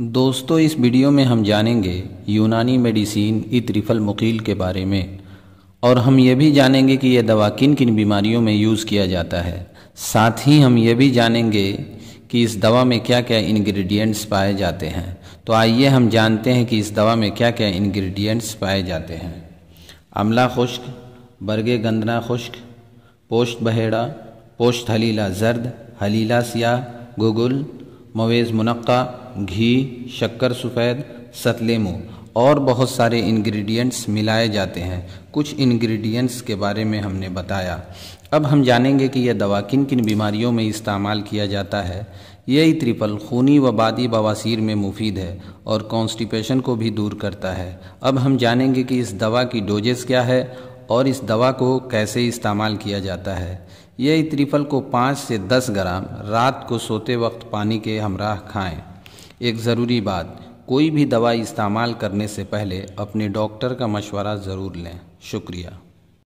दोस्तों इस वीडियो में हम जानेंगे यूनानी मेडिसिन इत्रिफल मुकील के बारे में और हम ये भी जानेंगे कि यह दवा किन किन बीमारियों में यूज़ किया जाता है साथ ही हम ये भी जानेंगे कि इस दवा में क्या क्या इंग्रेडिएंट्स पाए जाते हैं तो आइए हम जानते हैं कि इस दवा में क्या क्या इंग्रेडिएंट्स पाए जाते हैं अमला खुश्क बरगे गंदना खुश्क पोस्ट बहेड़ा पोस्ट हलीला जर्द हलीला सियाह गुगुल मवेज़ मुनक्का घी शक्कर सफ़ेद सतलेमो और बहुत सारे इंग्रेडिएंट्स मिलाए जाते हैं कुछ इंग्रेडिएंट्स के बारे में हमने बताया अब हम जानेंगे कि यह दवा किन किन बीमारियों में इस्तेमाल किया जाता है यही त्रिपल खूनी व बादी बवासीर में मुफीद है और कॉन्स्टिपेशन को भी दूर करता है अब हम जानेंगे कि इस दवा की डोजेस क्या है और इस दवा को कैसे इस्तेमाल किया जाता है यह त्रिफल को पाँच से दस ग्राम रात को सोते वक्त पानी के हमराह खाएं एक ज़रूरी बात कोई भी दवा इस्तेमाल करने से पहले अपने डॉक्टर का मशवरा ज़रूर लें शुक्रिया